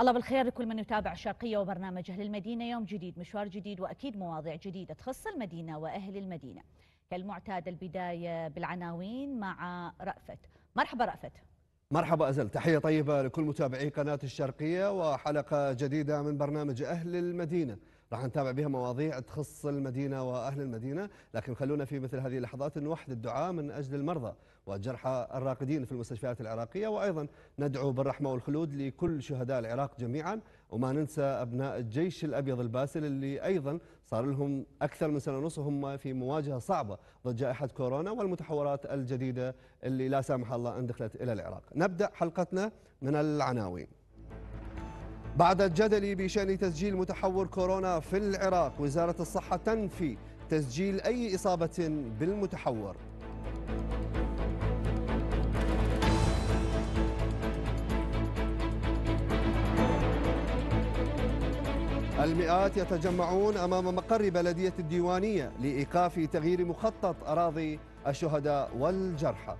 الله بالخير لكل من يتابع الشرقية وبرنامج أهل المدينة يوم جديد مشوار جديد وأكيد مواضيع جديدة تخص المدينة وأهل المدينة كالمعتاد البداية بالعناوين مع رأفت مرحبا رأفت مرحبا أزل تحية طيبة لكل متابعي قناة الشرقية وحلقة جديدة من برنامج أهل المدينة راح نتابع بها مواضيع تخص المدينة وأهل المدينة لكن خلونا في مثل هذه اللحظات نوحد الدعاء من أجل المرضى وجرحى الراقدين في المستشفيات العراقية وأيضا ندعو بالرحمة والخلود لكل شهداء العراق جميعا وما ننسى أبناء الجيش الأبيض الباسل اللي أيضا صار لهم أكثر من سنة ونص وهم في مواجهة صعبة ضد جائحة كورونا والمتحورات الجديدة اللي لا سامح الله اندخلت إلى العراق نبدأ حلقتنا من العناوين بعد الجدل بشأن تسجيل متحور كورونا في العراق وزارة الصحة تنفي تسجيل أي إصابة بالمتحور المئات يتجمعون أمام مقر بلدية الديوانية لإيقاف تغيير مخطط أراضي الشهداء والجرحى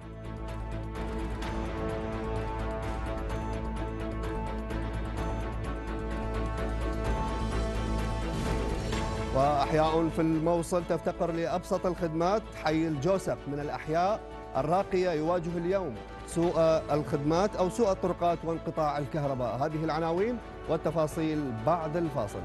وأحياء في الموصل تفتقر لأبسط الخدمات حي الجوسف من الأحياء الراقية يواجه اليوم سوء الخدمات أو سوء الطرقات وانقطاع الكهرباء هذه العناوين والتفاصيل بعد الفاصل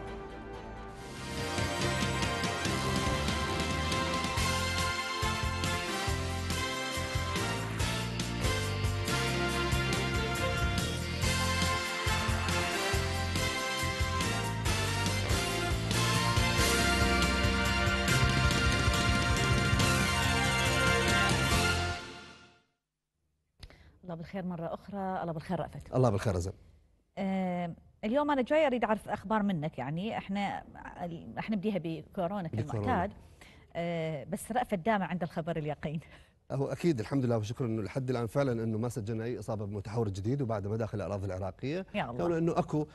مرة أخرى الله بالخير رأفت الله بالخير أزل آه اليوم أنا جاي أريد أعرف أخبار منك يعني إحنا إحنا بديها بكورونا كالمعتاد آه بس رأفت دائما عند الخبر اليقين هو اكيد الحمد لله وشكرا انه لحد الان فعلا انه ما سجلنا اي اصابه بمتحور جديد وبعد ما داخل الاراضي العراقيه كون انه اكو آه،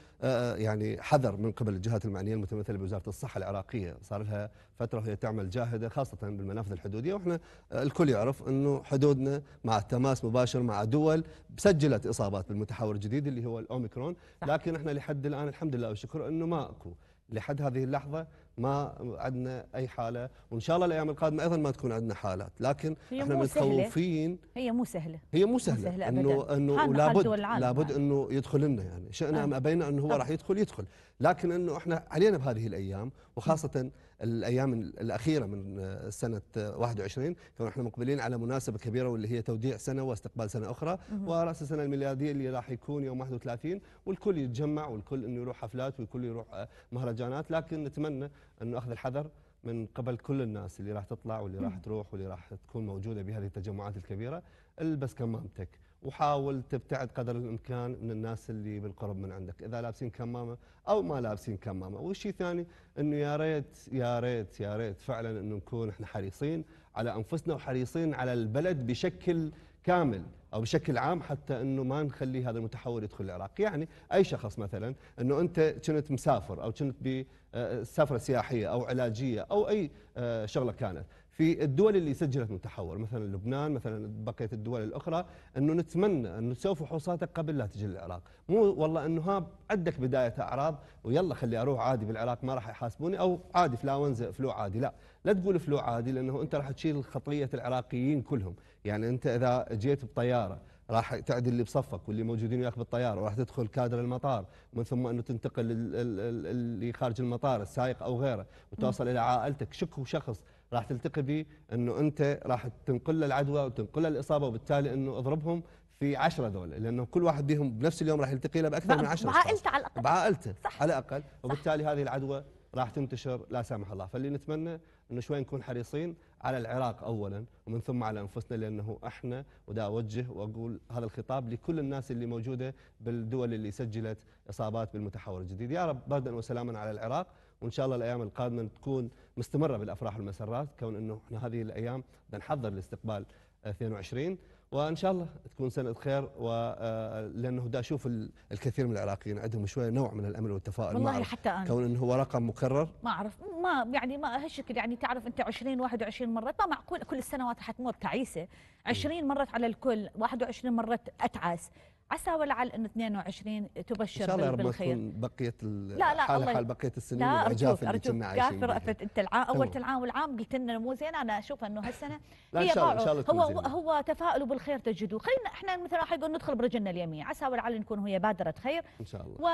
آه، يعني حذر من قبل الجهات المعنيه المتمثله بوزاره الصحه العراقيه صار لها فتره وهي تعمل جاهده خاصه بالمنافذ الحدوديه واحنا آه، الكل يعرف انه حدودنا مع التماس مباشر مع دول سجلت اصابات بالمتحور الجديد اللي هو الاوميكرون لكن احنا لحد الان الحمد لله وشكرا انه ما اكو لحد هذه اللحظه ما عندنا اي حاله وان شاء الله الايام القادمه ايضا ما تكون عندنا حالات لكن احنا متخوفين هي مو سهله هي مو سهله, سهلة انه انه لابد لابد يعني. انه يدخل لنا يعني شئنا ام ابينا انه هو راح يدخل يدخل لكن انه احنا علينا بهذه الايام وخاصه الايام الاخيره من آه، سنه 21 كنا احنا مقبلين على مناسبه كبيره واللي هي توديع سنه واستقبال سنه اخرى وراس السنه الميلاديه اللي راح يكون يوم 31 والكل يتجمع والكل انه يروح حفلات والكل يروح آه، مهرجانات لكن نتمنى انه اخذ الحذر من قبل كل الناس اللي راح تطلع واللي راح تروح واللي راح تكون موجوده بهذه التجمعات الكبيره البس كمامتك وحاول تبتعد قدر الامكان من الناس اللي بالقرب من عندك اذا لابسين كمامه او ما لابسين كمامه والشيء الثاني انه يا ريت يا ريت يا ريت فعلا انه نكون احنا حريصين على انفسنا وحريصين على البلد بشكل كامل او بشكل عام حتى انه ما نخلي هذا المتحول يدخل العراق، يعني اي شخص مثلا انه انت كنت مسافر او كنت آه، سفره سياحيه او علاجيه او اي آه، شغله كانت في الدول اللي سجلت متحول مثلا لبنان مثلا بقيه الدول الاخرى انه نتمنى انه تسوي فحوصاتك قبل لا تجي للعراق مو والله انه ها عندك بدايه اعراض ويلا خلي اروح عادي بالعراق ما راح يحاسبوني او عادي فلاونز فلو عادي لا لا تقول فلو عادي لانه انت راح تشيل خطيه العراقيين كلهم يعني انت اذا جيت بطياره راح تعدل اللي بصفك واللي موجودين وياك بالطياره وراح تدخل كادر المطار ومن ثم انه تنتقل اللي خارج المطار السائق او غيره وتوصل م. الى عائلتك شك شخص راح تلتقي به انه انت راح تنقل له العدوى وتنقل له الاصابه وبالتالي انه اضربهم في 10 دول لانه كل واحد بهم بنفس اليوم راح يلتقي له باكثر من 10 بعائلته على الاقل بعائلته صح على الاقل وبالتالي هذه العدوى راح تنتشر لا سامح الله فاللي نتمنى انه شوي نكون حريصين على العراق اولا ومن ثم على انفسنا لانه احنا ودا اوجه واقول هذا الخطاب لكل الناس اللي موجوده بالدول اللي سجلت اصابات بالمتحور الجديد يا رب بردا وسلاما على العراق وان شاء الله الايام القادمه تكون مستمره بالافراح والمسرات كون انه احنا هذه الايام بنحضر لاستقبال 22 آه، وان شاء الله تكون سنه خير ولانه آه، دا اشوف الكثير من العراقيين عندهم شويه نوع من الامل والتفاؤل والله حتى انا كون انه هو رقم مكرر ما اعرف ما يعني ما هالشكل يعني تعرف انت 20 21 مره ما معقول كل السنوات راح تمر تعيسه 20 مرت على الكل 21 مرت اتعس عسى ولعل انه 22 تبشر بالخير ان شاء الله بالخير بقيه لا لا حال حال بقيه السنين لا اللي كنا عايشين كافر رأفت انت العام اول العام والعام قلت لنا مو زين انا اشوف انه هالسنه هي إن شاء الله إن شاء الله هو هو تفاؤلوا بالخير تجدوه خلينا احنا مثل ما يقول ندخل برجلنا اليمين عسى ولعل نكون هي بادره خير ان شاء الله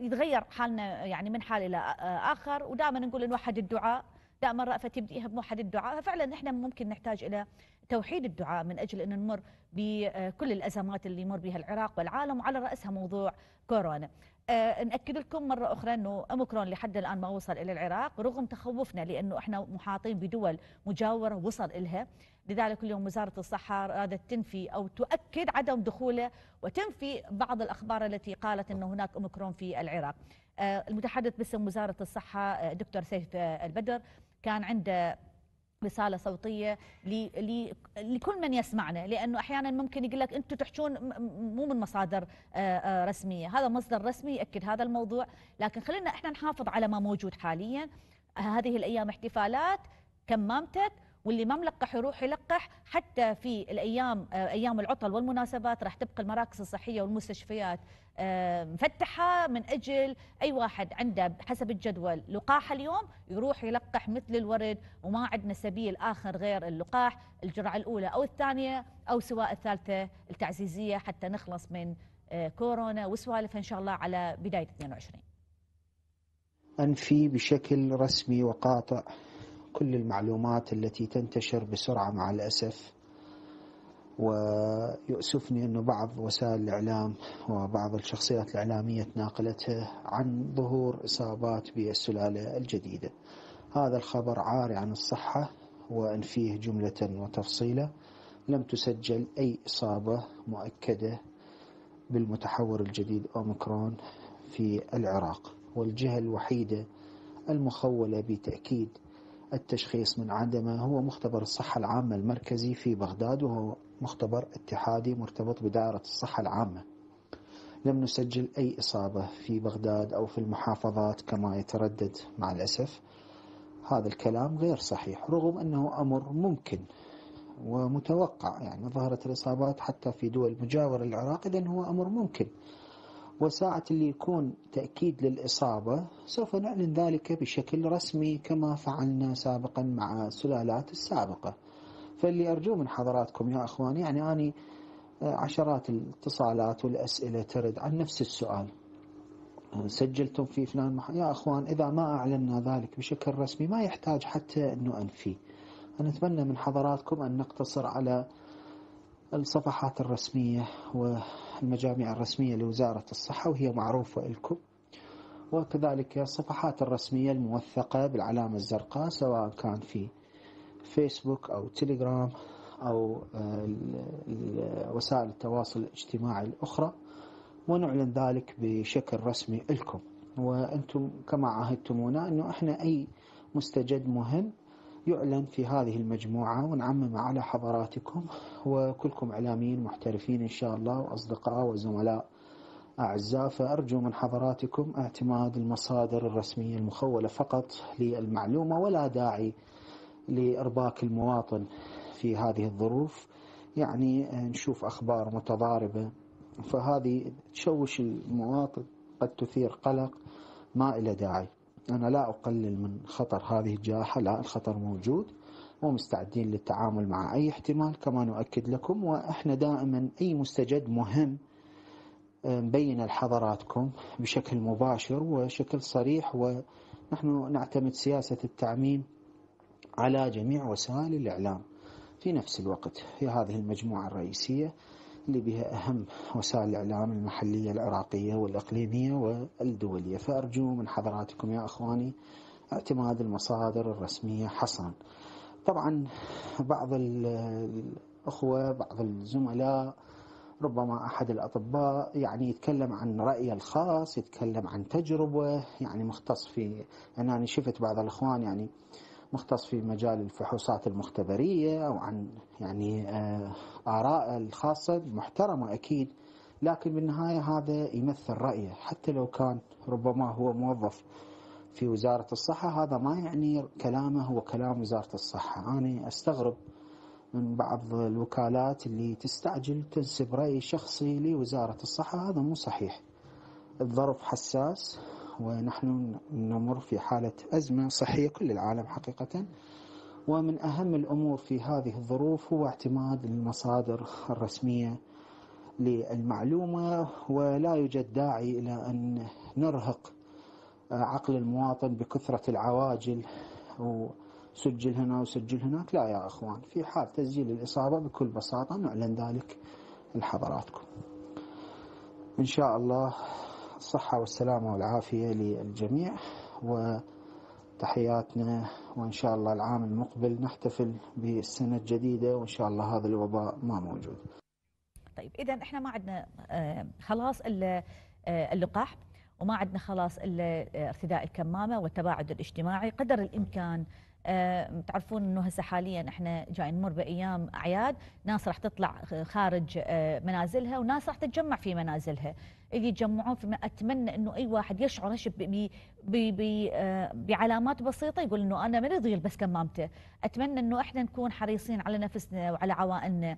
ويتغير آه، حالنا يعني من حال الى آه، اخر ودائما نقول نوحد الدعاء دائما رأفت يبديها بموحد الدعاء ففعلا نحن ممكن نحتاج الى توحيد الدعاء من أجل أن نمر بكل الأزمات اللي يمر بها العراق والعالم وعلى رأسها موضوع كورونا أه، نأكد لكم مرة أخرى أنه أوميكرون لحد الآن ما وصل إلى العراق رغم تخوفنا لأنه إحنا محاطين بدول مجاورة وصل إلها لذلك اليوم وزارة الصحة رادت تنفي أو تؤكد عدم دخوله وتنفي بعض الأخبار التي قالت أن هناك أوميكرون في العراق أه، المتحدث باسم وزارة الصحة أه، دكتور سيف البدر كان عنده رساله صوتيه لكل من يسمعنا لانه احيانا ممكن يقول لك انتم تحجون مو من مصادر آه، آه، رسميه هذا مصدر رسمي ياكد هذا الموضوع لكن خلينا احنا نحافظ على ما موجود حاليا هذه الايام احتفالات كمامتك واللي ما ملقح يروح يلقح حتى في الايام آه، ايام العطل والمناسبات راح تبقى المراكز الصحيه والمستشفيات آه، مفتحه من اجل اي واحد عنده حسب الجدول لقاح اليوم يروح يلقح مثل الورد وما عندنا سبيل اخر غير اللقاح الجرعه الاولى او الثانيه او سواء الثالثه التعزيزيه حتى نخلص من آه، كورونا وسوالف ان شاء الله على بدايه 22 انفي بشكل رسمي وقاطع كل المعلومات التي تنتشر بسرعة مع الأسف ويؤسفني أنه بعض وسائل الإعلام وبعض الشخصيات الإعلامية تناقلتها عن ظهور إصابات بالسلالة الجديدة هذا الخبر عاري عن الصحة وأن فيه جملة وتفصيلة لم تسجل أي إصابة مؤكدة بالمتحور الجديد أوميكرون في العراق والجهة الوحيدة المخولة بتأكيد التشخيص من عندما هو مختبر الصحة العامة المركزي في بغداد وهو مختبر اتحادي مرتبط بدائرة الصحة العامة لم نسجل أي إصابة في بغداد أو في المحافظات كما يتردد مع الأسف هذا الكلام غير صحيح رغم أنه أمر ممكن ومتوقع يعني ظهرت الإصابات حتى في دول مجاورة للعراق إذن هو أمر ممكن وساعة اللي يكون تأكيد للإصابة سوف نعلن ذلك بشكل رسمي كما فعلنا سابقا مع السلالات السابقة فاللي أرجوه من حضراتكم يا أخواني يعني أني آه، عشرات الاتصالات والأسئلة ترد عن نفس السؤال آه، سجلتم في فلان مح... يا أخوان إذا ما أعلنا ذلك بشكل رسمي ما يحتاج حتى أنه أنفي أنا أتمنى من حضراتكم أن نقتصر على الصفحات الرسمية والمجامع الرسمية لوزارة الصحة وهي معروفة لكم وكذلك الصفحات الرسمية الموثقة بالعلامة الزرقاء سواء كان في فيسبوك أو تليجرام أو وسائل التواصل الاجتماعي الأخرى ونعلن ذلك بشكل رسمي لكم وأنتم كما عاهدتمونا أنه إحنا أي مستجد مهم يعلن في هذه المجموعة ونعمم على حضراتكم وكلكم إعلاميين محترفين إن شاء الله وأصدقاء وزملاء أعزاء فأرجو من حضراتكم اعتماد المصادر الرسمية المخولة فقط للمعلومة ولا داعي لإرباك المواطن في هذه الظروف يعني نشوف أخبار متضاربة فهذه تشوش المواطن قد تثير قلق ما إلى داعي أنا لا أقلل من خطر هذه الجائحة لا الخطر موجود ومستعدين للتعامل مع أي احتمال كما نؤكد لكم وإحنا دائما أي مستجد مهم بين لحضراتكم بشكل مباشر وشكل صريح ونحن نعتمد سياسة التعميم على جميع وسائل الإعلام في نفس الوقت هي هذه المجموعة الرئيسية اللي بها أهم وسائل الإعلام المحلية العراقية والإقليمية والدولية فأرجو من حضراتكم يا أخواني اعتماد المصادر الرسمية حصرا طبعا بعض الأخوة بعض الزملاء ربما أحد الأطباء يعني يتكلم عن رأيه الخاص يتكلم عن تجربة يعني مختص في يعني شفت بعض الأخوان يعني آه مختص في مجال الفحوصات المختبرية أو عن يعني آه، آراء الخاصة محترمة أكيد لكن بالنهاية هذا يمثل رأيه حتى لو كان ربما هو موظف في وزارة الصحة هذا ما يعني كلامه هو كلام وزارة الصحة أنا أستغرب من بعض الوكالات اللي تستعجل تنسب رأي شخصي لوزارة الصحة هذا مو صحيح الظرف حساس ونحن نمر في حالة أزمة صحية كل العالم حقيقة ومن أهم الأمور في هذه الظروف هو اعتماد المصادر الرسمية للمعلومة ولا يوجد داعي إلى أن نرهق آه، عقل المواطن بكثرة العواجل وسجل هنا وسجل هناك لا يا أخوان في حال تسجيل الإصابة بكل بساطة نعلن ذلك لحضراتكم إن شاء الله الصحة والسلامة والعافية للجميع وتحياتنا وإن شاء الله العام المقبل نحتفل بالسنة الجديدة وإن شاء الله هذا الوباء ما موجود طيب إذا إحنا ما عندنا آه، خلاص آه، اللقاح وما عندنا خلاص الا ارتداء آه، الكمامه والتباعد الاجتماعي قدر الامكان آه، تعرفون انه هسه حاليا احنا جايين نمر بايام اعياد ناس راح تطلع خارج آه، منازلها وناس راح تتجمع في منازلها اللي يتجمعون في اتمنى انه اي واحد يشعر آه، بعلامات بسيطه يقول انه انا ما يضيل بس كمامته اتمنى انه احنا نكون حريصين على نفسنا وعلى عوائلنا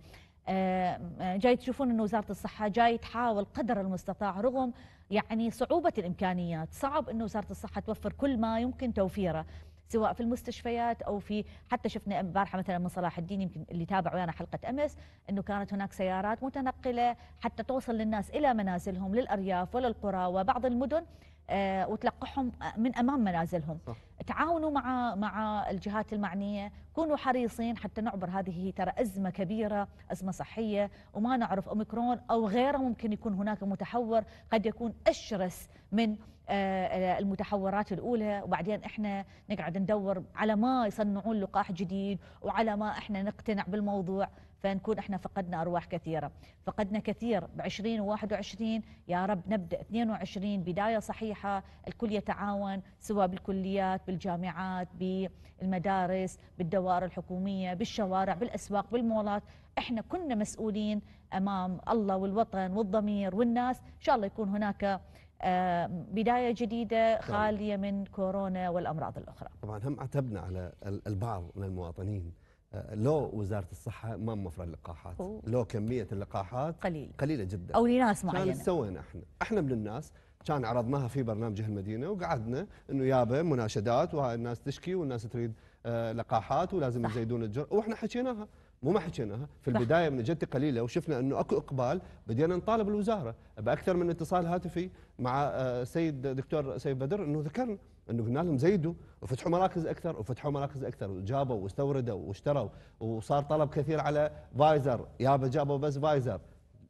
جاي تشوفون ان وزاره الصحه جاي تحاول قدر المستطاع رغم يعني صعوبه الامكانيات صعب انه وزاره الصحه توفر كل ما يمكن توفيره سواء في المستشفيات او في حتى شفنا امبارحه مثلا من صلاح الدين يمكن اللي تابع ويانا حلقه امس انه كانت هناك سيارات متنقله حتى توصل للناس الى منازلهم للارياف وللقرى وبعض المدن آه، وتلقحهم آه، من امام منازلهم صح. تعاونوا مع مع الجهات المعنيه كونوا حريصين حتى نعبر هذه ترى ازمه كبيره ازمه صحيه وما نعرف اوميكرون او غيره ممكن يكون هناك متحور قد يكون اشرس من آه، المتحورات الاولى وبعدين احنا نقعد ندور على ما يصنعون لقاح جديد وعلى ما احنا نقتنع بالموضوع فنكون احنا فقدنا ارواح كثيره فقدنا كثير ب 20 و21 يا رب نبدا 22 بدايه صحيحه الكل يتعاون سواء بالكليات بالجامعات بالمدارس بالدوائر الحكوميه بالشوارع بالاسواق بالمولات احنا كنا مسؤولين امام الله والوطن والضمير والناس ان شاء الله يكون هناك آه، بداية جديدة نعم. خالية من كورونا والأمراض الأخرى طبعا هم عتبنا على البعض من المواطنين آه، لو وزارة الصحة ما موفرة اللقاحات لو كمية اللقاحات قليل. قليلة جدا أو لناس معينة كان سوينا احنا احنا من الناس كان عرضناها في برنامج المدينة وقعدنا انه يابا مناشدات والناس تشكي والناس تريد آه، لقاحات ولازم يزيدون الجرعة واحنا حكيناها مو ما حكيناها في صح. البدايه من جد قليله وشفنا انه اكو اقبال بدينا نطالب الوزاره باكثر من اتصال هاتفي مع السيد آه، دكتور سيد بدر انه ذكرنا انه قلنا لهم زيدوا وفتحوا مراكز اكثر وفتحوا مراكز اكثر وجابوا واستوردوا واشتروا وصار طلب كثير على فايزر يابا جابوا بس فايزر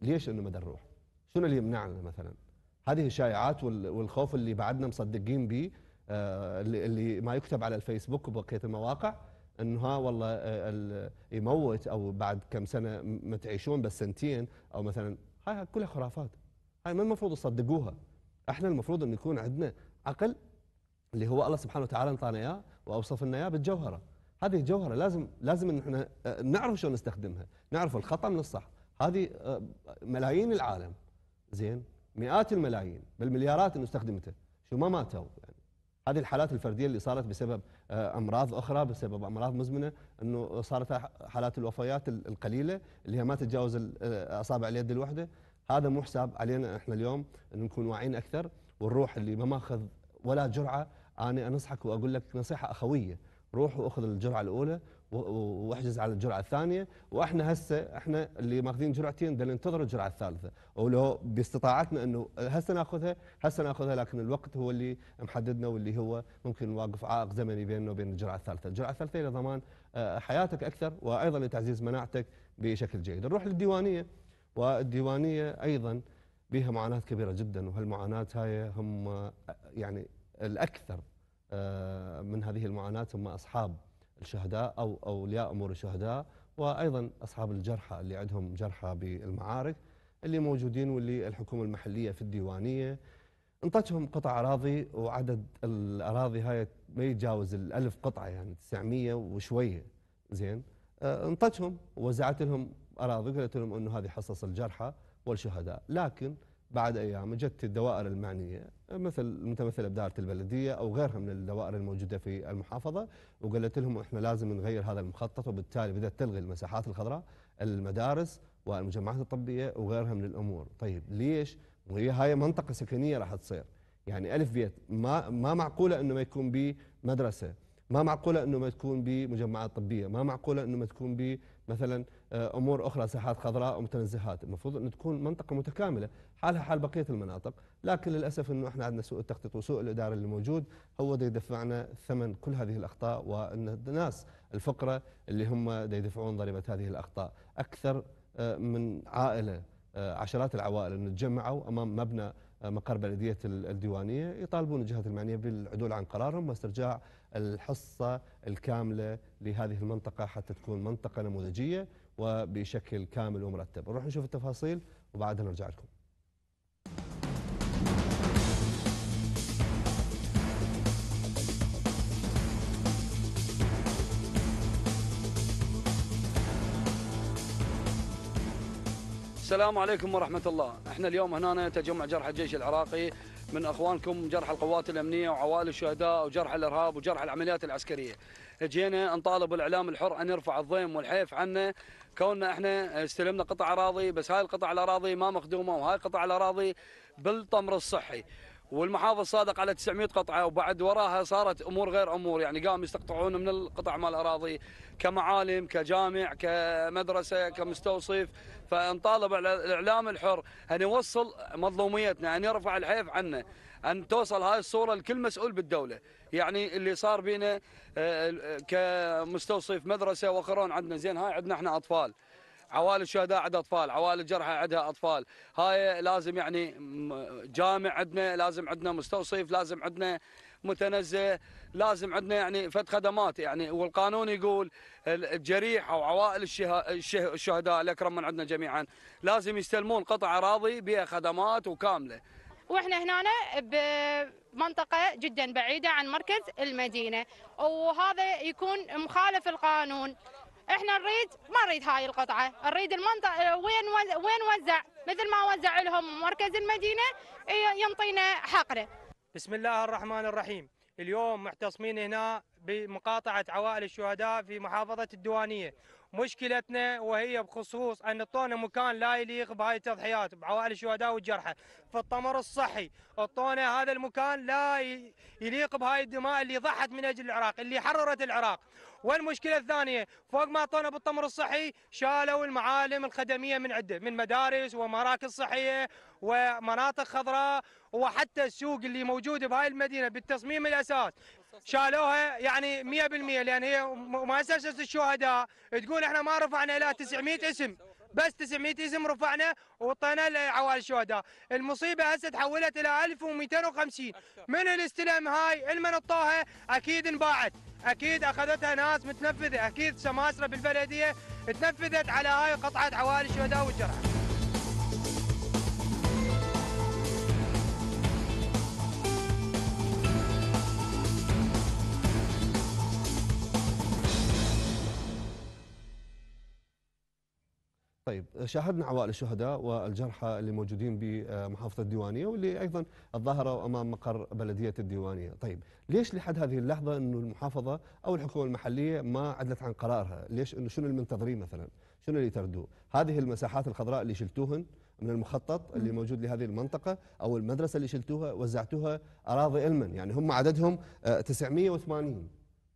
ليش انه ما نروح؟ شنو اللي يمنعنا مثلا؟ هذه الشائعات والخوف اللي بعدنا مصدقين به آه، اللي ما يكتب على الفيسبوك وبقيه المواقع انه ها والله آه، يموت او بعد كم سنه ما تعيشون بس سنتين او مثلا هاي كلها خرافات هاي ما المفروض تصدقوها احنا المفروض ان يكون عندنا عقل اللي هو الله سبحانه وتعالى انطانا اياه واوصف لنا اياه بالجوهره هذه الجوهره لازم لازم ان احنا آه، نعرف شلون نستخدمها نعرف الخطا من الصح هذه آه، ملايين العالم زين مئات الملايين بالمليارات انه استخدمته شو ما ماتوا يعني هذه الحالات الفرديه اللي صارت بسبب آه، امراض اخرى بسبب امراض مزمنه انه صارت حالات الوفيات القليله اللي هي ما تتجاوز آه، اصابع اليد الواحده هذا مو حساب علينا احنا اليوم ان نكون واعيين اكثر والروح اللي ما ماخذ ولا جرعه انا انصحك واقول لك نصيحه اخويه روح واخذ الجرعه الاولى واحجز على الجرعه الثانيه واحنا هسه احنا اللي ماخذين جرعتين بدنا ننتظر الجرعه الثالثه ولو باستطاعتنا انه هسه ناخذها هسه ناخذها لكن الوقت هو اللي محددنا واللي هو ممكن واقف عائق زمني بيننا وبين الجرعه الثالثه، الجرعه الثالثه لضمان آه، حياتك اكثر وايضا لتعزيز مناعتك بشكل جيد. نروح للديوانيه والديوانيه ايضا بها معاناه كبيره جدا وهالمعاناه هاي هم آه، يعني الاكثر آه، من هذه المعاناه هم اصحاب الشهداء أو أولياء أمور الشهداء وأيضا أصحاب الجرحى اللي عندهم جرحى بالمعارك اللي موجودين واللي الحكومة المحلية في الديوانية انطتهم قطع أراضي وعدد الأراضي هاي ما يتجاوز ال 1000 قطعة يعني 900 وشوية زين آه، انطتهم ووزعت لهم أراضي قالت لهم أنه هذه حصص الجرحى والشهداء لكن بعد أيام جت الدوائر المعنية مثل المتمثله بدائرة البلدية أو غيرها من الدوائر الموجودة في المحافظة وقالت لهم إحنا لازم نغير هذا المخطط وبالتالي بدأت تلغي المساحات الخضراء المدارس والمجمعات الطبية وغيرها من الأمور طيب ليش؟ وهي هاي منطقة سكنية راح تصير يعني ألف بيت ما, ما معقولة أنه ما يكون بمدرسة ما معقولة أنه ما تكون بمجمعات طبية ما معقولة أنه ما تكون مثلا آه، امور اخرى ساحات خضراء ومتنزهات المفروض ان تكون منطقه متكامله حالها حال بقيه المناطق لكن للاسف انه احنا عندنا سوء التخطيط وسوء الاداره اللي موجود هو اللي يدفعنا ثمن كل هذه الاخطاء وان الناس الفقراء اللي هم يدفعون ضريبه هذه الاخطاء اكثر آه، من عائله آه، عشرات العوائل انه تجمعوا امام مبنى مقر بلديه الديوانيه يطالبون الجهات المعنيه بالعدول عن قرارهم واسترجاع الحصة الكاملة لهذه المنطقة حتى تكون منطقة نموذجية وبشكل كامل ومرتب نروح نشوف التفاصيل وبعدها نرجع لكم السلام عليكم ورحمة الله احنا اليوم هنا تجمع جرح الجيش العراقي من اخوانكم جرح القوات الامنيه وعوائل الشهداء وجرح الارهاب وجرح العمليات العسكريه. جينا نطالب الاعلام الحر ان يرفع الضيم والحيف عنا كوننا احنا استلمنا قطع اراضي بس هاي القطع الاراضي ما مخدومه وهاي قطع الاراضي بالطمر الصحي. والمحافظ صادق على 900 قطعه وبعد وراها صارت امور غير امور يعني قام يستقطعون من القطع مال الاراضي كمعالم كجامع كمدرسه كمستوصف فنطالب الاعلام الحر ان يوصل مظلوميتنا ان يرفع الحيف عنا ان توصل هاي الصوره لكل مسؤول بالدوله يعني اللي صار بينا آه، آه، كمستوصف مدرسه وخرون عندنا زين هاي عندنا احنا اطفال عوائل الشهداء عندها اطفال، عوائل الجرحى عندها اطفال، هاي لازم يعني جامع عندنا، لازم عندنا مستوصف، لازم عندنا متنزه، لازم عندنا يعني فد خدمات يعني والقانون يقول الجريح او عوائل الشهداء الاكرم من عندنا جميعا لازم يستلمون قطع اراضي بها خدمات وكامله. واحنا هنا بمنطقه جدا بعيده عن مركز المدينه وهذا يكون مخالف القانون احنا نريد ما نريد هاي القطعه نريد المنطقه وين وين وزع مثل ما وزع لهم مركز المدينه ينطينا حقنا بسم الله الرحمن الرحيم اليوم معتصمين هنا بمقاطعه عوائل الشهداء في محافظه الديوانيه مشكلتنا وهي بخصوص ان اعطونا مكان لا يليق بهاي التضحيات بعوائل الشهداء والجرحى في الطمر الصحي اعطونا هذا المكان لا يليق بهاي الدماء اللي ضحت من اجل العراق اللي حررت العراق والمشكله الثانيه فوق ما اعطونا بالطمر الصحي شالوا المعالم الخدميه من عده من مدارس ومراكز صحيه ومناطق خضراء وحتى السوق اللي موجود بهاي المدينه بالتصميم الاساس شالوها يعني 100% لان هي مؤسسه الشهداء تقول احنا ما رفعنا الى 900 اسم بس 900 اسم رفعنا وطينا لعوائل الشهداء، المصيبه هسه تحولت الى 1250 من الاستلام هاي المن طاها اكيد انباعت، اكيد اخذتها ناس متنفذه، اكيد سماسره بالبلديه تنفذت على هاي قطعه عوائل الشهداء والجرحى. طيب شاهدنا عوائل الشهداء والجرحى اللي موجودين بمحافظه الديوانيه واللي ايضا الظاهره امام مقر بلديه الديوانيه، طيب ليش لحد هذه اللحظه انه المحافظه او الحكومه المحليه ما عدلت عن قرارها؟ ليش انه شنو المنتظرين مثلا؟ شنو اللي تردوه؟ هذه المساحات الخضراء اللي شلتوهن من المخطط اللي موجود لهذه المنطقة أو المدرسة اللي شلتوها وزعتوها أراضي المن يعني هم عددهم 980 آه،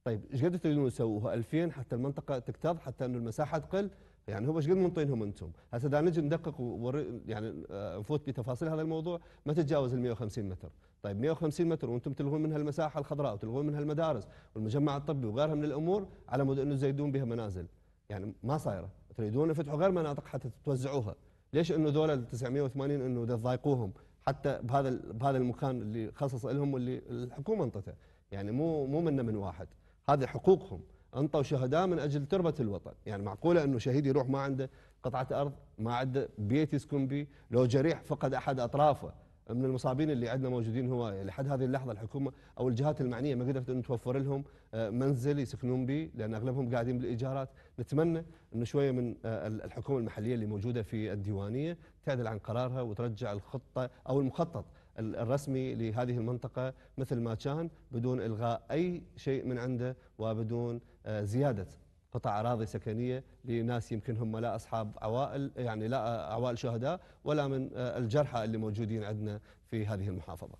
طيب ايش قد تريدون تسووها 2000 حتى المنطقة تكتظ حتى أنه المساحة تقل يعني هم ايش قد منطينهم انتم؟ هسه اذا نجي ندقق ووري يعني آه، نفوت بتفاصيل هذا الموضوع ما تتجاوز ال 150 متر، طيب 150 متر وانتم تلغون منها المساحه الخضراء وتلغون منها المدارس والمجمع الطبي وغيرها من الامور على مود انه تزيدون بها منازل، يعني ما صايره، تريدون فتحوا غير مناطق حتى توزعوها، ليش انه دول ال 980 انه تضايقوهم حتى بهذا بهذا المكان اللي خصص لهم واللي الحكومه انطته، يعني مو مو منا من واحد، هذه حقوقهم. انطوا شهداء من اجل تربه الوطن، يعني معقوله انه شهيد يروح ما عنده قطعه ارض، ما عنده بيت يسكن به، لو جريح فقد احد اطرافه، من المصابين اللي عندنا موجودين هو لحد هذه اللحظه الحكومه او الجهات المعنيه ما قدرت انه توفر لهم آه، منزل يسكنون به لان اغلبهم قاعدين بالايجارات، نتمنى انه شويه من آه، الحكومه المحليه اللي موجوده في الديوانيه تعدل عن قرارها وترجع الخطه او المخطط الرسمي لهذه المنطقة مثل ما كان بدون إلغاء أي شيء من عنده وبدون آه، زيادة قطع أراضي سكنية لناس يمكن هم لا أصحاب عوائل يعني لا آه، عوائل شهداء ولا من آه، الجرحى اللي موجودين عندنا في هذه المحافظة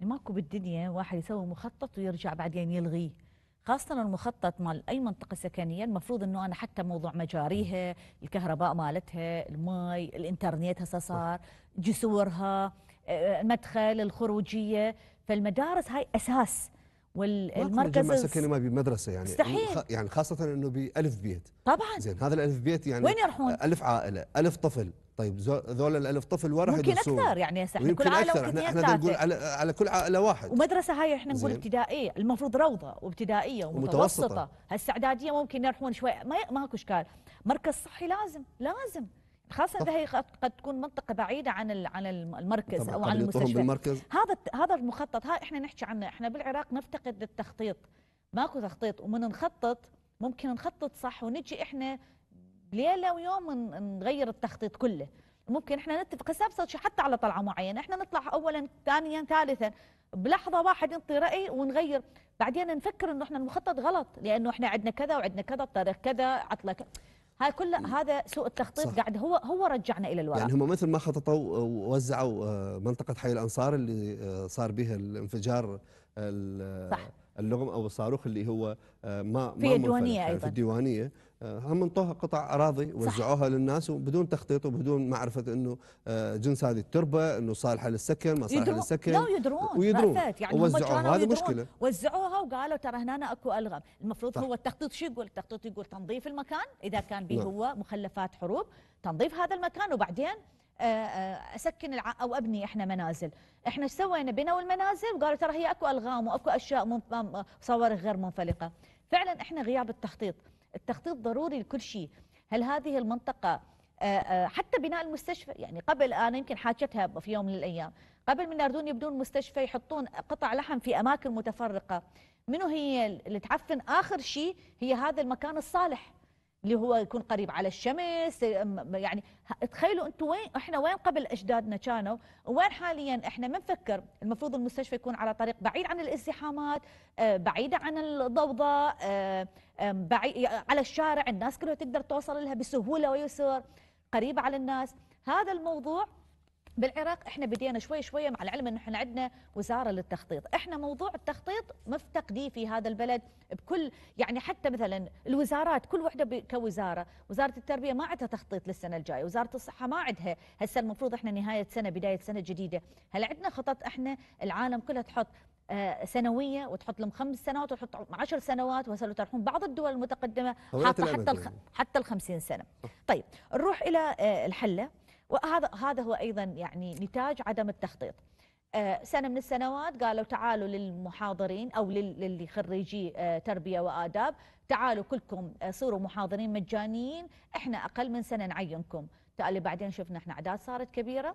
يعني ماكو بالدنيا واحد يسوي مخطط ويرجع بعدين يعني يلغيه خاصة المخطط مال أي منطقة سكنية المفروض أنه أنا حتى موضوع مجاريها الكهرباء مالتها الماي الإنترنت هسه صار جسورها المدخل الخروجيه فالمدارس هاي اساس والمركز ما سكنه بمدرسه يعني مستحيل يعني خاصه انه بألف بيت طبعا زين هذا الألف بيت يعني وين يروحون؟ ألف عائله ألف طفل طيب ذول الألف طفل يدرسون ممكن اكثر يعني هسه احنا كل عائله اكثر احنا, نقول على, على كل عائله واحد ومدرسه هاي احنا نقول ابتدائيه المفروض روضه وابتدائيه ومتوسطه هسه اعداديه ممكن يروحون شوي ما ماكو اشكال مركز صحي لازم لازم خاصة اذا هي قد تكون منطقة بعيدة عن عن المركز أو عن المستشفى بالمركز. هذا هذا المخطط ها احنا نحكي عنه احنا بالعراق نفتقد للتخطيط ماكو تخطيط ومن نخطط ممكن نخطط صح ونجي احنا ليلة ويوم نغير التخطيط كله ممكن احنا نتفق هسه شيء حتى على طلعه معينه احنا نطلع اولا ثانيا ثالثا بلحظه واحد نعطي راي ونغير بعدين نفكر انه احنا المخطط غلط لانه احنا عندنا كذا وعندنا كذا الطريق كذا عطله كذا هاي كل هذا سوء التخطيط قاعد هو هو رجعنا الى الوراء يعني هم مثل ما خططوا ووزعوا آه، منطقه حي الانصار اللي آه، صار بها الانفجار صح. آه، اللغم او الصاروخ اللي هو ما في الديوانيه يعني ايضا في الديوانيه آه، هم انطوها قطع اراضي وزعوها للناس وبدون تخطيط وبدون معرفه انه آه، جنس هذه التربه انه صالحه للسكن ما صالحه للسكن لا يدرون ويدرون يعني وزعوها هذه مشكله وزعوها وقالوا ترى هنا اكو الغام المفروض صح. هو التخطيط شو يقول التخطيط يقول تنظيف المكان اذا كان به نعم. هو مخلفات حروب تنظيف هذا المكان وبعدين آه، اسكن الع... او ابني احنا منازل احنا ايش سوينا بنوا المنازل وقالوا ترى هي اكو الغام واكو اشياء صور صواريخ غير منفلقه فعلا احنا غياب التخطيط التخطيط ضروري لكل شيء هل هذه المنطقة آه، آه، حتى بناء المستشفى يعني قبل أنا يمكن حاجتها في يوم من الأيام قبل من يردون يبدون مستشفى يحطون قطع لحم في أماكن متفرقة منو هي اللي تعفن آخر شيء هي هذا المكان الصالح اللي هو يكون قريب على الشمس يعني تخيلوا انتم وين احنا وين قبل اجدادنا كانوا وين حاليا احنا ما نفكر المفروض المستشفى يكون على طريق بعيد عن الازدحامات آه، بعيده عن الضوضاء آه، بعيد على الشارع الناس كلها تقدر توصل لها بسهوله ويسر قريبه على الناس هذا الموضوع بالعراق احنا بدينا شوي شوي مع العلم انه احنا عندنا وزاره للتخطيط، احنا موضوع التخطيط مفتقدي في هذا البلد بكل يعني حتى مثلا الوزارات كل وحده كوزاره، وزاره التربيه ما عندها تخطيط للسنه الجايه، وزاره الصحه ما عندها، هسه المفروض احنا نهايه سنه بدايه سنه جديده، هل عندنا خطط احنا العالم كلها تحط آه، سنويه وتحط لهم خمس سنوات وتحط عشر سنوات وهسه ترحون بعض الدول المتقدمه حاطه حتى الخ... حتى ال 50 سنه. طيب نروح الى آه، الحله وهذا هذا هو ايضا يعني نتاج عدم التخطيط آه، سنه من السنوات قالوا تعالوا للمحاضرين او للخريجي آه، تربيه واداب تعالوا كلكم آه، صيروا محاضرين مجانيين احنا اقل من سنه نعينكم اللي بعدين شفنا احنا اعداد صارت كبيره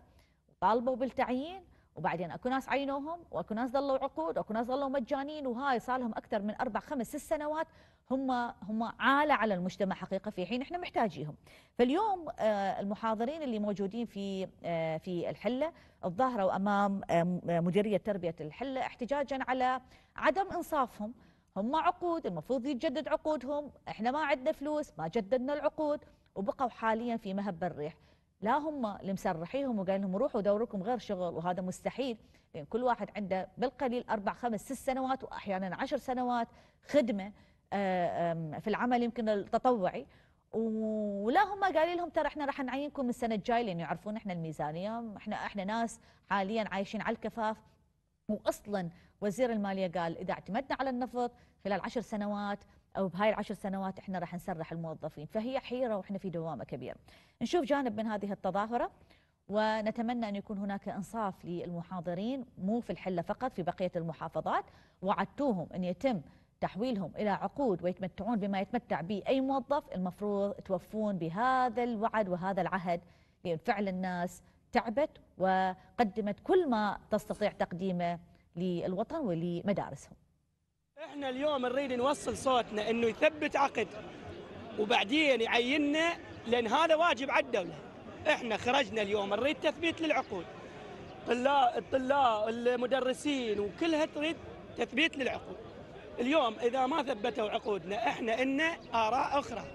طالبوا بالتعيين وبعدين اكو ناس عينوهم واكو ناس ظلوا عقود واكو ناس ظلوا مجانين وهاي صار لهم اكثر من اربع خمس ست سنوات هم هم عاله على المجتمع حقيقه في حين احنا محتاجيهم فاليوم آه، المحاضرين اللي موجودين في آه، في الحله الظاهره امام آه، مديريه تربيه الحله احتجاجا على عدم انصافهم هم عقود المفروض يتجدد عقودهم احنا ما عندنا فلوس ما جددنا العقود وبقوا حاليا في مهب الريح لا هم لمسرحيهم وقال لهم روحوا دوركم غير شغل وهذا مستحيل لأن كل واحد عنده بالقليل أربع خمس ست سنوات وأحيانا عشر سنوات خدمة آه، في العمل يمكن التطوعي ولا هم قايلين لهم ترى احنا راح نعينكم السنه الجايه لان يعرفون احنا الميزانيه احنا احنا ناس حاليا عايشين على الكفاف واصلا وزير الماليه قال اذا اعتمدنا على النفط خلال عشر سنوات او بهاي العشر سنوات احنا راح نسرح الموظفين فهي حيره واحنا في دوامه كبيره نشوف جانب من هذه التظاهره ونتمنى أن يكون هناك إنصاف للمحاضرين مو في الحلة فقط في بقية المحافظات وعدتوهم أن يتم تحويلهم إلى عقود ويتمتعون بما يتمتع به أي موظف المفروض توفون بهذا الوعد وهذا العهد لأن فعلا الناس تعبت وقدمت كل ما تستطيع تقديمه للوطن ولمدارسهم احنا اليوم نريد نوصل صوتنا انه يثبت عقد وبعدين يعيننا لان هذا واجب على الدوله احنا خرجنا اليوم نريد تثبيت للعقود الطلاب الطلاب المدرسين وكلها تريد تثبيت للعقود اليوم اذا ما ثبتوا عقودنا احنا ان اراء اخرى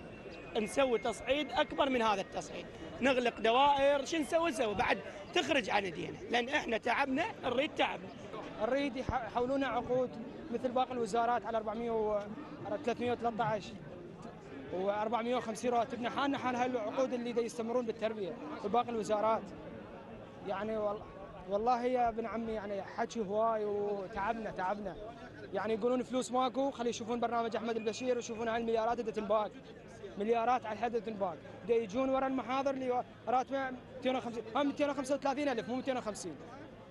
نسوي تصعيد اكبر من هذا التصعيد نغلق دوائر شو نسوي نسوي بعد تخرج عن ايدينا لان احنا تعبنا نريد تعبنا نريد يحولونا عقود مثل باقي الوزارات على 400 و 313 و450 راتبنا حالنا حال هالعقود اللي دي يستمرون بالتربيه وباقي باقي الوزارات يعني والله يا ابن عمي يعني حكي هواي وتعبنا تعبنا يعني يقولون فلوس ماكو خلي يشوفون برنامج احمد البشير ويشوفون هاي المليارات اللي تنباك مليارات على الحد تنباك دا يجون ورا المحاضر اللي راتبه 250 هم 235 الف مو 250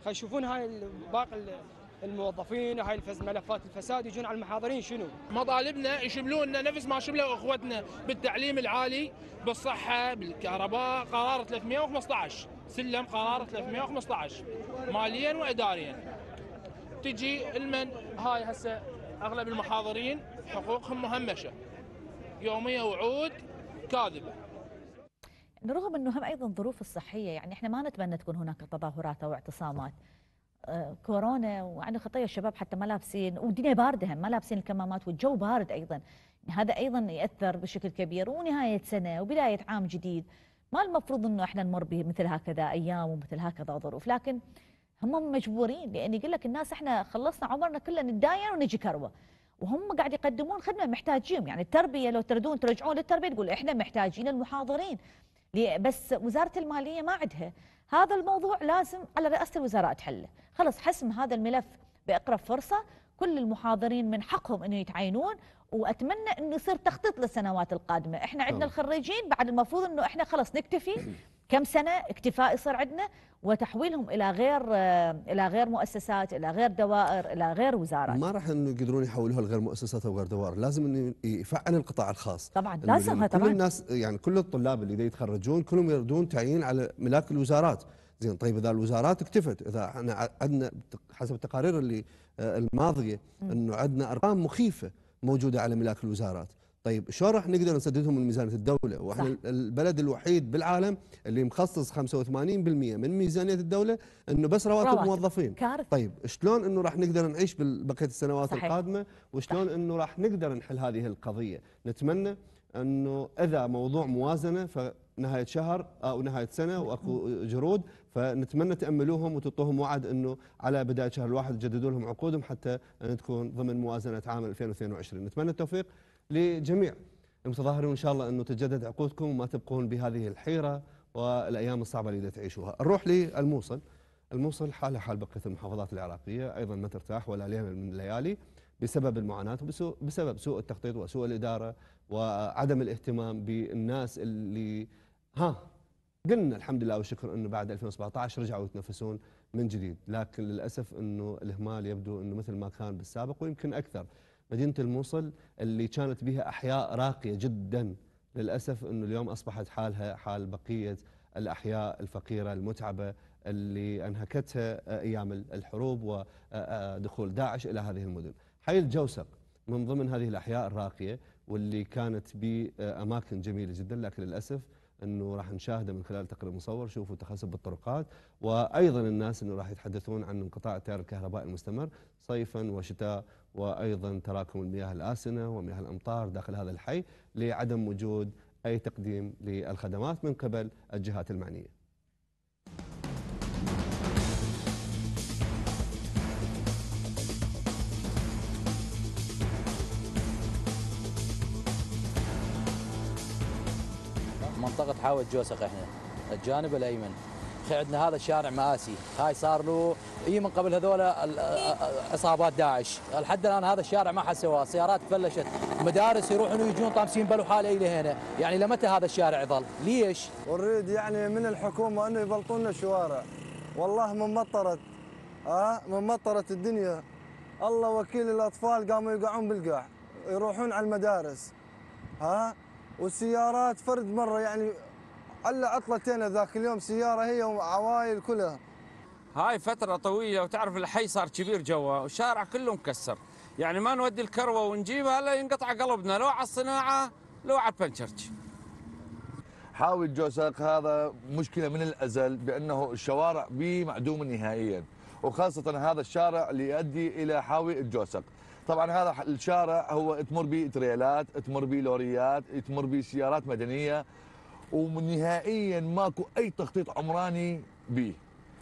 خلي يشوفون هاي باقي الموظفين وهاي ملفات الفساد يجون على المحاضرين شنو؟ مطالبنا يشملونا نفس ما شملوا اخوتنا بالتعليم العالي بالصحه بالكهرباء قرار 315 سلم قرار 315 ماليا واداريا تجي المن هاي هسه اغلب المحاضرين حقوقهم مهمشه يوميه وعود كاذبه رغم انه هم ايضا ظروف الصحيه يعني احنا ما نتمنى تكون هناك تظاهرات او اعتصامات كورونا وعن خطايا الشباب حتى ما لابسين والدنيا بارده ما لابسين الكمامات والجو بارد ايضا هذا ايضا ياثر بشكل كبير ونهايه سنه وبدايه عام جديد ما المفروض انه احنا نمر بمثل هكذا ايام ومثل هكذا ظروف لكن هم مجبورين لان يقول لك الناس احنا خلصنا عمرنا كله نتداين ونجي كروه وهم قاعد يقدمون خدمه محتاجين يعني التربيه لو تردون ترجعون للتربيه تقول احنا محتاجين المحاضرين بس وزاره الماليه ما عندها هذا الموضوع لازم على رئاسة الوزراء تحله خلص حسم هذا الملف بأقرب فرصة كل المحاضرين من حقهم أنه يتعينون وأتمنى أنه يصير تخطيط للسنوات القادمة إحنا عندنا الخريجين بعد المفروض أنه إحنا خلص نكتفي كم سنه اكتفاء يصير عندنا وتحويلهم الى غير آه، الى غير مؤسسات الى غير دوائر الى غير وزارات ما راح انه يقدرون يحولوها لغير مؤسسات او غير دوائر لازم انه يفعل القطاع الخاص طبعا لازم طبعا كل الناس يعني كل الطلاب اللي يتخرجون كلهم يردون تعيين على ملاك الوزارات زين طيب اذا الوزارات اكتفت اذا احنا عندنا حسب التقارير اللي آه، الماضيه انه عندنا ارقام مخيفه موجوده على ملاك الوزارات طيب شلون راح نقدر نسددهم من ميزانيه الدوله؟ واحنا صح. البلد الوحيد بالعالم اللي مخصص 85% من ميزانيه الدوله انه بس رواتب, رواتب. موظفين كارثة. طيب شلون انه راح نقدر نعيش بقيه السنوات صحيح. القادمه وشلون انه راح نقدر نحل هذه القضيه؟ نتمنى انه اذا موضوع موازنه فنهايه شهر او نهايه سنه واكو جرود فنتمنى تاملوهم وتعطوهم وعد انه على بدايه شهر الواحد تجددوا لهم عقودهم حتى ان تكون ضمن موازنه عام 2022 نتمنى التوفيق لجميع المتظاهرين وان شاء الله انه تتجدد عقودكم وما تبقون بهذه الحيره والايام الصعبه اللي تعيشوها. نروح للموصل. الموصل حالها حال بقيه المحافظات العراقيه ايضا ما ترتاح ولا ليله من الليالي بسبب المعاناه وبسبب سوء التخطيط وسوء الاداره وعدم الاهتمام بالناس اللي ها قلنا الحمد لله والشكر انه بعد 2017 رجعوا يتنفسون من جديد، لكن للاسف انه الاهمال يبدو انه مثل ما كان بالسابق ويمكن اكثر. مدينة الموصل اللي كانت بها أحياء راقية جدا للأسف أنه اليوم أصبحت حالها حال بقية الأحياء الفقيرة المتعبة اللي أنهكتها أيام الحروب ودخول داعش إلى هذه المدن حي الجوسق من ضمن هذه الأحياء الراقية واللي كانت بأماكن جميلة جدا لكن للأسف انه راح نشاهده من خلال تقرير مصور شوفوا تخسب بالطرقات وايضا الناس انه راح يتحدثون عن انقطاع التيار الكهربائي المستمر صيفا وشتاء وايضا تراكم المياه الاسنه ومياه الامطار داخل هذا الحي لعدم وجود اي تقديم للخدمات من قبل الجهات المعنيه. منطقة حاوي جوسق احنا الجانب الأيمن الحين عندنا هذا الشارع مآسي هاي صار له اي من قبل هذول عصابات داعش لحد الان هذا الشارع ما حد سواه سيارات بلشت مدارس يروحون ويجون طامسين بلو حال اي لهنا يعني لمتى هذا الشارع يظل ليش اريد يعني من الحكومه انه يبلطون الشوارع والله من مطرت اه من مطرت الدنيا الله وكيل الاطفال قاموا يقعون بالقاع يروحون على المدارس ها آه، والسيارات فرد مره يعني الا عطلتين ذاك اليوم سياره هي وعوائل كلها هاي فتره طويله وتعرف الحي صار كبير جوا والشارع كله مكسر يعني ما نودي الكروه ونجيبها الا ينقطع قلبنا لو على الصناعه لو على البنشرج حاول جوساق هذا مشكله من الازل بانه الشوارع به معدومه نهائيا وخاصه هذا الشارع اللي يؤدي الى حاوي الجوسق طبعا هذا الشارع هو تمر به تريلات تمر به لوريات تمر به سيارات مدنيه ونهائيا ماكو اي تخطيط عمراني به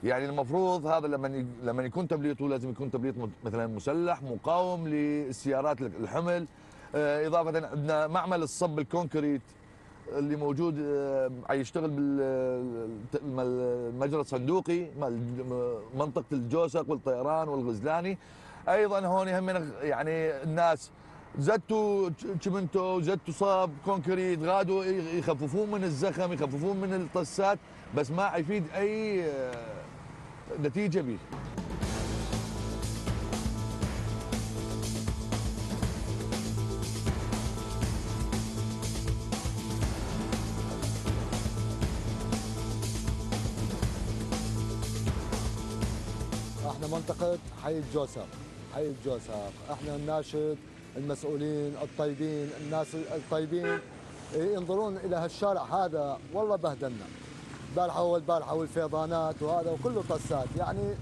يعني المفروض هذا لما لما يكون تبليطه لازم يكون تبليط مثلا مسلح مقاوم للسيارات الحمل آه، اضافه عندنا معمل الصب الكونكريت اللي موجود آه، يشتغل بالمجرى آه، الصندوقي منطقه الجوسق والطيران والغزلاني ايضا هون يهمنا يعني الناس زتوا تشمنتو زتوا صاب كونكريت غادوا يخففون من الزخم يخففون من الطسات بس ما حيفيد اي آه، نتيجه به احنا منطقه حي الجوسف حي الجوسف احنا الناشد المسؤولين الطيبين الناس الطيبين إيه، ينظرون الى هالشارع هذا والله بهدلنا البارحه والبارحه والفيضانات وهذا وكله طسات يعني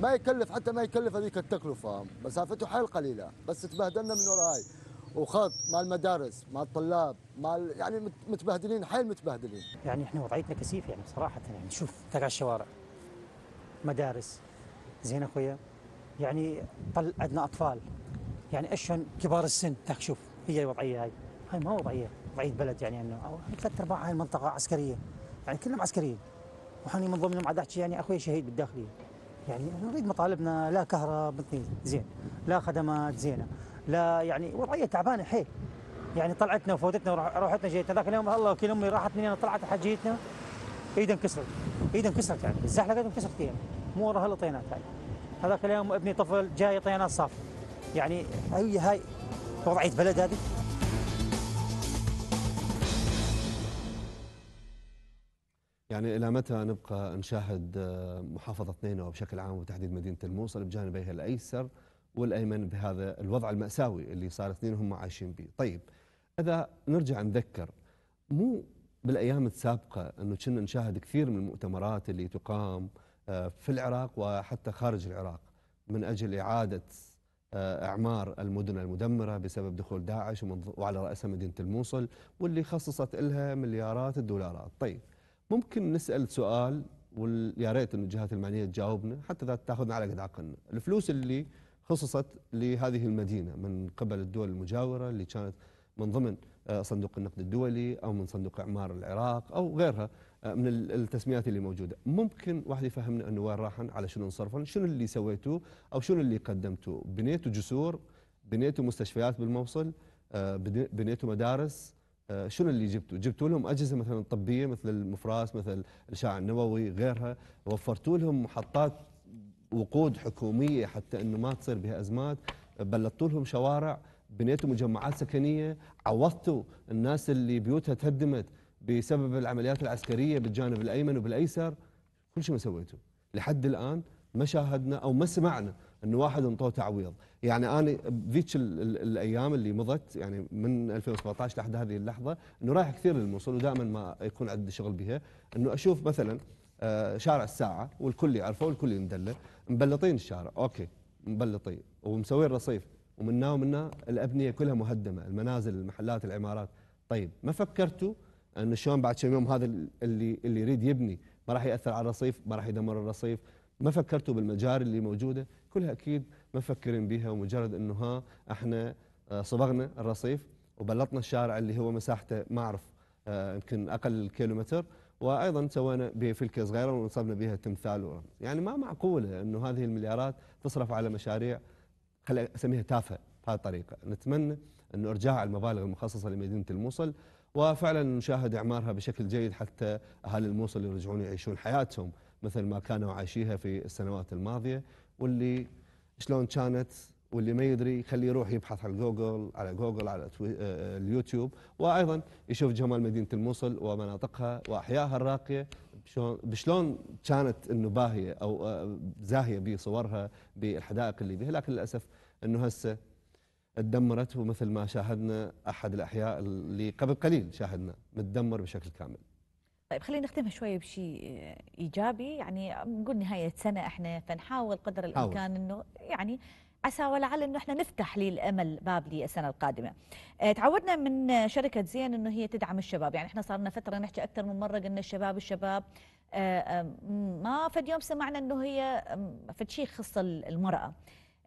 ما يكلف حتى ما يكلف هذيك التكلفه مسافته حيل قليله بس تبهدلنا من ورا هاي وخط مع المدارس مع الطلاب مع يعني متبهدلين حيل متبهدلين يعني احنا وضعيتنا كثيفه يعني صراحه يعني شوف ترى الشوارع مدارس زين اخويا يعني طل عندنا اطفال يعني اشهن كبار السن ذاك شوف هي الوضعيه هاي هاي ما وضعيه وضعيه بلد يعني انه يعني ثلاث ارباع هاي المنطقه عسكريه يعني كلهم عسكريين وحني من ضمنهم عاد احكي يعني اخوي شهيد بالداخليه يعني نريد مطالبنا لا كهرباء زين لا خدمات زينه لا يعني وضعيه تعبانه حيل يعني طلعتنا وفوتتنا وروحتنا جيتنا ذاك اليوم الله وكيل امي راحت مني انا طلعت حجيتنا ايدها انكسرت ايدها انكسرت يعني الزحلقه انكسرت يعني مو وراها الطينات هاي يعني. هذاك اليوم ابني طفل جاي طينات صافي يعني هي هاي وضعيه بلد هذه يعني الى متى نبقى نشاهد آه، محافظه نينوى بشكل عام وتحديد مدينه الموصل بجانبيها الايسر والايمن بهذا الوضع الماساوي اللي صار اثنين هم عايشين به، طيب اذا نرجع نذكر مو بالايام السابقه انه كنا نشاهد كثير من المؤتمرات اللي تقام آه، في العراق وحتى خارج العراق من اجل اعاده آه، اعمار المدن المدمره بسبب دخول داعش وعلى راسها مدينه الموصل واللي خصصت لها مليارات الدولارات، طيب ممكن نسال سؤال ويا ريت ان الجهات المعنيه تجاوبنا حتى تاخذنا على قد عقلنا، الفلوس اللي خصصت لهذه المدينه من قبل الدول المجاوره اللي كانت من ضمن آه، صندوق النقد الدولي أو من صندوق إعمار العراق أو غيرها آه، من التسميات اللي موجودة ممكن واحد يفهمنا أنه وين راحن على شنو انصرفن شنو اللي سويتوه أو شنو اللي قدمتوه بنيتوا جسور بنيتوا مستشفيات بالموصل آه، بنيتوا مدارس شنو اللي جبتوا؟ جبتوا لهم اجهزه مثلا طبيه مثل المفراس مثل الاشعاع النووي غيرها، وفرتوا لهم محطات وقود حكوميه حتى انه ما تصير بها ازمات، بلطتوا لهم شوارع بنيتوا مجمعات سكنيه عوضتوا الناس اللي بيوتها تهدمت بسبب العمليات العسكريه بالجانب الايمن وبالايسر كل شيء ما سويتوا لحد الان ما شاهدنا او ما سمعنا ان واحد انطوه تعويض يعني انا بذيك الايام اللي مضت يعني من 2017 لحد هذه اللحظه انه رايح كثير للموصل ودائما ما يكون عندي شغل بها انه اشوف مثلا آه، شارع الساعه والكل يعرفه والكل يندله مبلطين الشارع اوكي مبلطين ومسوين رصيف ومنا ومنا الابنيه كلها مهدمه المنازل المحلات العمارات طيب ما فكرتوا ان شلون بعد كم يوم هذا اللي اللي يريد يبني ما راح ياثر على الرصيف ما راح يدمر الرصيف ما فكرتوا بالمجاري اللي موجوده كلها اكيد ما مفكرين بها ومجرد انه ها احنا آه، صبغنا الرصيف وبلطنا الشارع اللي هو مساحته ما اعرف آه، يمكن اقل كيلومتر وايضا سوينا بفلكه صغيره ونصبنا بها تمثال يعني ما معقوله انه هذه المليارات تصرف على مشاريع خلي اسميها تافهه بهذه الطريقه نتمنى أن ارجاع المبالغ المخصصه لمدينه الموصل وفعلا نشاهد اعمارها بشكل جيد حتى اهالي الموصل يرجعون يعيشون حياتهم مثل ما كانوا عايشيها في السنوات الماضيه واللي شلون كانت واللي ما يدري خليه يروح يبحث على جوجل على جوجل على آه، آه، اليوتيوب وايضا يشوف جمال مدينه الموصل ومناطقها واحيائها الراقيه بشلون كانت انه باهيه او آه، زاهيه بصورها بالحدائق اللي بها لكن للاسف انه هسه تدمرت ومثل ما شاهدنا احد الاحياء اللي قبل قليل شاهدنا متدمر بشكل كامل. طيب خلينا نختمها شوي بشيء ايجابي يعني نقول نهايه سنه احنا فنحاول قدر الامكان انه يعني عسى ولعل انه احنا نفتح للامل باب للسنه القادمه. اه تعودنا من شركه زين انه هي تدعم الشباب، يعني احنا صار لنا فتره نحكي اكثر من مره قلنا الشباب الشباب اه, آه، ما فد يوم سمعنا انه هي آه، فد شيء يخص المراه.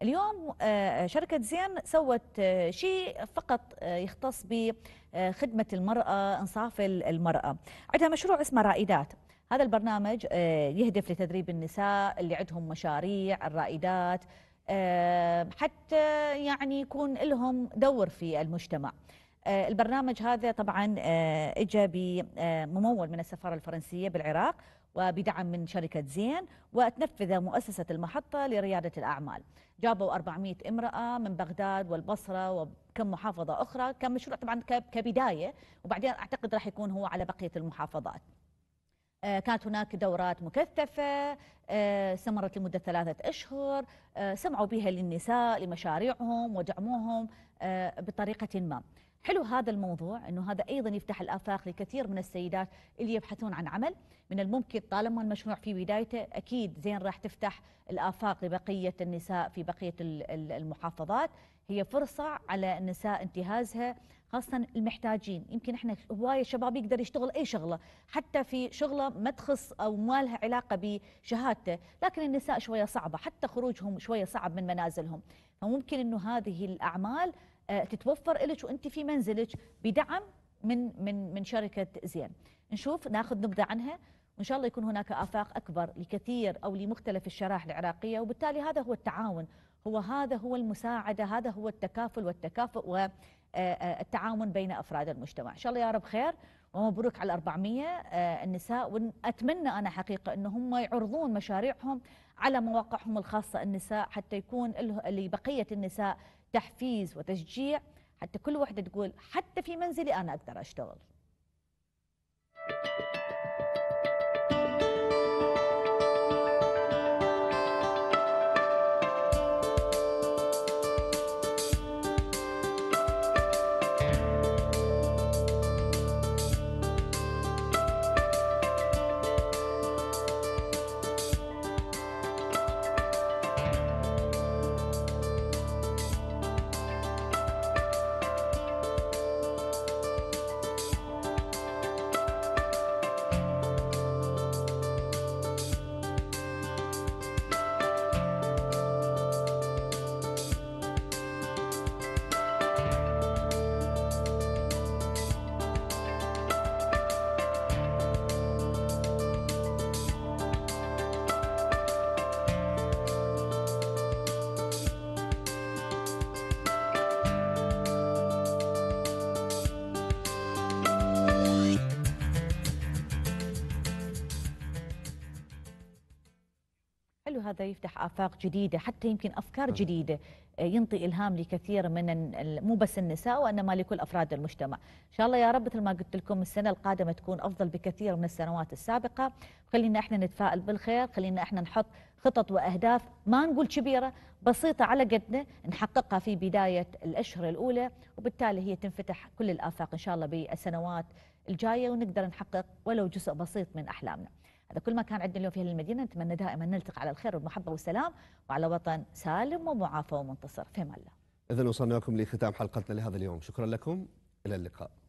اليوم آه، آه، شركة زين سوت آه، شيء فقط يختص بخدمة المرأة إنصاف المرأة عندها مشروع اسمه رائدات هذا البرنامج يهدف لتدريب النساء اللي عندهم مشاريع الرائدات حتى يعني يكون لهم دور في المجتمع البرنامج هذا طبعا اجى بممول من السفاره الفرنسيه بالعراق وبدعم من شركة زين وتنفذ مؤسسة المحطة لريادة الأعمال جابوا 400 امرأة من بغداد والبصرة وكم محافظة أخرى كان مشروع طبعا كبداية وبعدين أعتقد راح يكون هو على بقية المحافظات آه، كانت هناك دورات مكثفة استمرت آه، لمدة ثلاثة أشهر آه، سمعوا بها للنساء لمشاريعهم ودعموهم بطريقة ما حلو هذا الموضوع انه هذا ايضا يفتح الافاق لكثير من السيدات اللي يبحثون عن عمل من الممكن طالما المشروع في بدايته اكيد زين راح تفتح الافاق لبقيه النساء في بقيه المحافظات هي فرصه على النساء انتهازها خاصة المحتاجين يمكن احنا هواية شباب يقدر يشتغل أي شغلة حتى في شغلة ما تخص أو ما لها علاقة بشهادته لكن النساء شوية صعبة حتى خروجهم شوية صعب من منازلهم فممكن أنه هذه الأعمال آه، تتوفر لك وانت في منزلك بدعم من من من شركه زين نشوف ناخذ نبذه عنها وان شاء الله يكون هناك افاق اكبر لكثير او لمختلف الشرائح العراقيه وبالتالي هذا هو التعاون هو هذا هو المساعده هذا هو التكافل والتكافؤ والتعاون آه، آه، بين افراد المجتمع ان شاء الله يا رب خير ومبروك على 400 النساء واتمنى انا حقيقه ان هم يعرضون مشاريعهم على مواقعهم الخاصه النساء حتى يكون لبقيه النساء تحفيز وتشجيع حتى كل وحده تقول حتى في منزلي انا اقدر اشتغل هذا يفتح آفاق جديدة حتى يمكن أفكار جديدة آه، ينطي إلهام لكثير من مو بس النساء وإنما لكل أفراد المجتمع إن شاء الله يا رب مثل ما قلت لكم السنة القادمة تكون أفضل بكثير من السنوات السابقة خلينا إحنا نتفائل بالخير خلينا إحنا نحط خطط وأهداف ما نقول كبيرة بسيطة على قدنا نحققها في بداية الأشهر الأولى وبالتالي هي تنفتح كل الآفاق إن شاء الله بالسنوات الجاية ونقدر نحقق ولو جزء بسيط من أحلامنا هذا كل ما كان عندنا اليوم في المدينة نتمنى دائما نلتقي على الخير والمحبة والسلام وعلى وطن سالم ومعافى ومنتصر في الله إذا وصلنا لكم لختام حلقتنا لهذا اليوم شكرا لكم إلى اللقاء